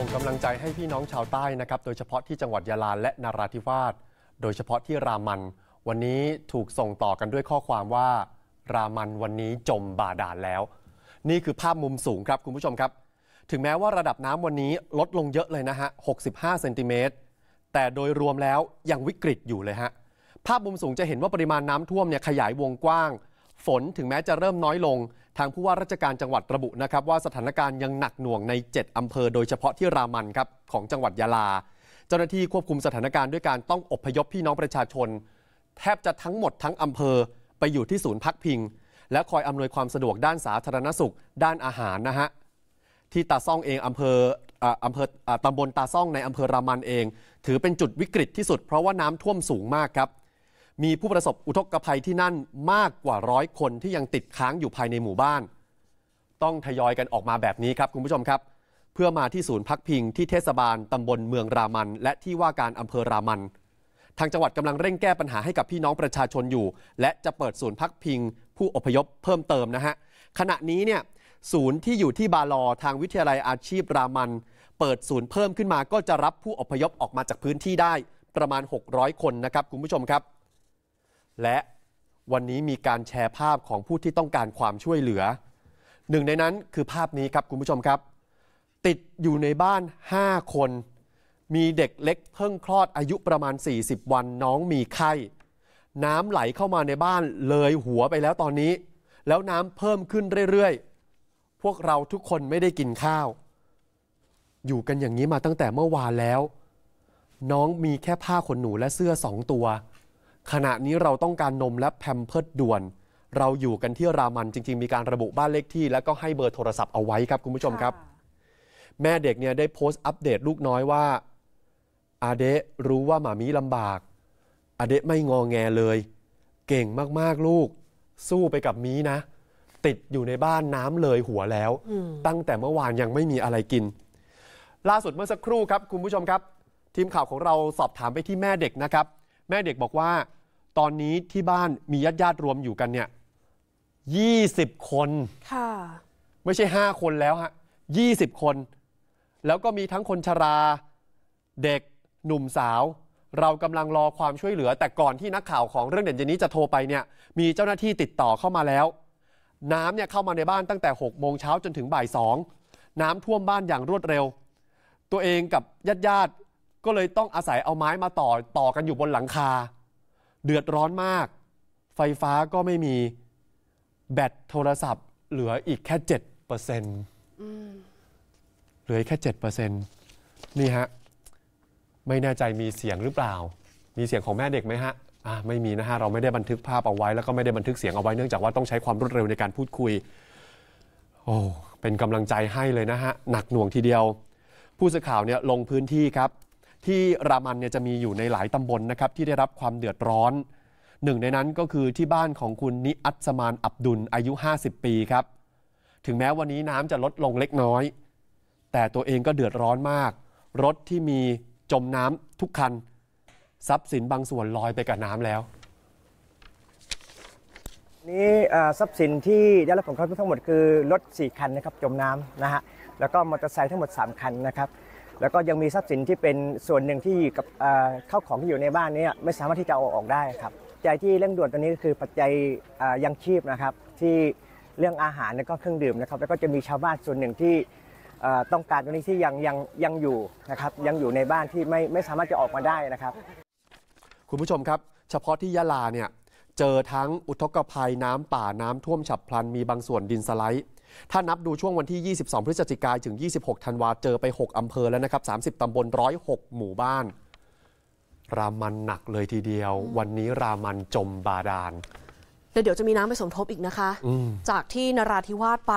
ส่งกำลังใจให้พี่น้องชาวใต้นะครับโดยเฉพาะที่จังหวัดยาลาและนาราธิวาสโดยเฉพาะที่รามันวันนี้ถูกส่งต่อกันด้วยข้อความว่า รามันวันนี้จมบาดาลแล้ว นี่คือภาพมุมสูงครับคุณผู้ชมครับ ถึงแม้ว่าระดับน้ำวันนี้ลดลงเยอะเลยนะฮะ 65 เซนติเมตรแต่โดยรวมแล้วยังวิกฤตอยู่เลยฮะภาพมุมสูงจะเห็นว่าปริมาณน้ำท่วมเนี่ยขยายวงกว้าง ฝนถึงแม้จะเริ่มน้อยลงทางผู้ว่าราชการจังหวัดระบุนะครับ ว่าสถานการณ์ยังหนักหน่วงใน7อำเภอโดยเฉพาะที่รามันครับของจังหวัดยาลา เจ้าหน้าที่ควบคุมสถานการณ์ด้วย การต้องอบพยพพี่น้องประชาชน แทบจะทั้งหมดทั้งอำเภอไปอยู่ที่ศูนย์พักพิงและคอยอำนวยความสะดวกด้านสาธารณสุขด้านอาหารนะฮะที่ตาซ่องเองอำเภออำเภอตำบลตาซ่องในอำเภอรามันเอง ถือเป็นจุดวิกฤตที่สุดเพราะว่าน้ำท่วมสูงมากครับมีผู้ประสบอุทกภัยที่นั่นมากกว่าร้อยคนที่ยังติดค้างอยู่ภายในหมู่บ้าน ต้องทยอยกันออกมาแบบนี้ครับ คุณผู้ชมครับ เพื่อมาที่ศูนย์พักพิงที่เทศบาลตำบลเมืองรามัน และที่ว่าการอำเภอรามัน ทางจังหวัดกำลังเร่งแก้ปัญหาให้กับพี่น้องประชาชนอยู่ และจะเปิดศูนย์พักพิงผู้อพยพเพิ่มเติมนะฮะขณะนี้เนี่ยศูนย์ที่อยู่ที่บาลอทางวิทยาลัยอาชีพรามัน เปิดศูนย์เพิ่มขึ้นมา ก็จะรับผู้อพยพออกมาจากพื้นที่ได้ ประมาณ 600 คนนะครับคุณผู้ชมครับและวันนี้มีการแชร์ภาพของผู้ที่ต้องการความช่วยเหลือ หนึ่งในนั้นคือภาพนี้ครับ คุณผู้ชมครับ ติดอยู่ในบ้าน 5 คน มีเด็กเล็กเพิ่งคลอดอายุประมาณ 40 วันน้องมีไข้ น้ำไหลเข้ามาในบ้านเลยหัวไปแล้วตอนนี้ แล้วน้ำเพิ่มขึ้นเรื่อย ๆ พวกเราทุกคนไม่ได้กินข้าว อยู่กันอย่างนี้มาตั้งแต่เมื่อวานแล้ว น้องมีแค่ผ้าขนหนูและเสื้อสองตัวขณะนี้เราต้องการนมและแพมเพิร์ดด่วน เราอยู่กันที่รามันจริง ๆมีการระบุบ้านเลขที่ แล้วก็ให้เบอร์โทรศัพท์เอาไว้ครับ คุณผู้ชมครับ แม่เด็กเนี่ยได้โพสต์อัปเดตลูกน้อยว่าอาเดะรู้ว่าหมามีลำบากอาเดะไม่งองแงเลย เก่งมากๆลูก สู้ไปกับมีนะ ติดอยู่ในบ้านน้ำเลยหัวแล้ว ตั้งแต่เมื่อวานยังไม่มีอะไรกิน ล่าสุดเมื่อสักครู่ครับ คุณผู้ชมครับ ทีมข่าวของเราสอบถามไปที่แม่เด็กนะครับแม่เด็กบอกว่าตอนนี้ที่บ้านมีญาติญาติรวมอยู่กันเนี่ยยี่สิบคน ค่ะ ไม่ใช่ห้าคนแล้วฮะยี่สิบคน แล้วก็มีทั้งคนชรา เด็ก หนุ่มสาว เรากำลังรอความช่วยเหลือ แต่ก่อนที่นักข่าวของเรื่องเด่นเยนนี้จะโทรไปเนี่ย มีเจ้าหน้าที่ติดต่อเข้ามาแล้ว น้ำเนี่ยเข้ามาในบ้านตั้งแต่ 6 โมงเช้าจนถึงบ่ายสอง น้ำท่วมบ้านอย่างรวดเร็ว ตัวเองกับญาติญาติก็เลยต้องอาศัยเอาไม้มาต่อต่อกันอยู่บนหลังคา เดือดร้อนมาก ไฟฟ้าก็ไม่มีแบตโทรศัพท์เหลืออีกแค่เจ็ดเปอร์เซ็นต์เหลือแค่เจ็ดเปอร์เซ็นต์นี่ฮะ ไม่แน่ใจมีเสียงหรือเปล่า มีเสียงของแม่เด็กไหมฮะ อ่าไม่มีนะฮะ เราไม่ได้บันทึกภาพเอาไว้ แล้วก็ไม่ได้บันทึกเสียงเอาไว้เนื่องจากว่าต้องใช้ความรวดเร็วในการพูดคุยโอ้เป็นกำลังใจให้เลยนะฮะหนักหน่วงทีเดียว ผู้สื่อข่าวเนี่ยลงพื้นที่ครับที่รามันเนี่ยจะมีอยู่ในหลายตำบลนะครับ ที่ได้รับความเดือดร้อนหนึ่งในนั้นก็คือที่บ้านของคุณนิอัสมานอับดุลอายุ 50 ปีครับ ถึงแม้วันนี้น้ำจะลดลงเล็กน้อย แต่ตัวเองก็เดือดร้อนมาก รถที่มีจมน้ำทุกคัน ทรัพย์สินบางส่วนลอยไปกับน้ำแล้ว นี้ทรัพย์สินที่ได้รับผลกระทบทั้งหมดคือรถ 4 คันนะครับจมน้ำนะฮะแล้วก็มอเตอร์ไซค์ทั้งหมด 3 คันนะครับแล้วก็ยังมีทรัพย์สินที่เป็นส่วนหนึ่งที่กับเข้าของที่อยู่ในบ้านนี้ไม่สามารถที่จะเอาออกได้ครับใจที่เร่งด่วนตอนนี้ก็คือปัจจัยยังชีพนะครับที่เรื่องอาหารแล้วก็เครื่องดื่มนะครับแล้วก็จะมีชาวบ้านส่วนหนึ่งที่ต้องการตรงนี้ที่ยังยังยังอยู่นะครับยังอยู่ในบ้านที่ไม่ไม่สามารถจะออกมาได้นะครับ คุณผู้ชมครับเฉพาะที่ยะลาเนี่ยเจอทั้งอุทกภัยน้ำป่าน้ำท่วมฉับพลันมีบางส่วนดินสไลด์ถ้านับดูช่วงวันที่ 22 พฤศจิกายนถึง 26ธันวาเจอไป 6 อำเภอแล้วนะครับ 30 ตำบล106 หมู่บ้าน รามันหนักเลยทีเดียว วันนี้รามันจมบาดาลแล้วเดี๋ยวจะมีน้ำไปสมทบอีกนะคะ จากที่นราธิวาสไป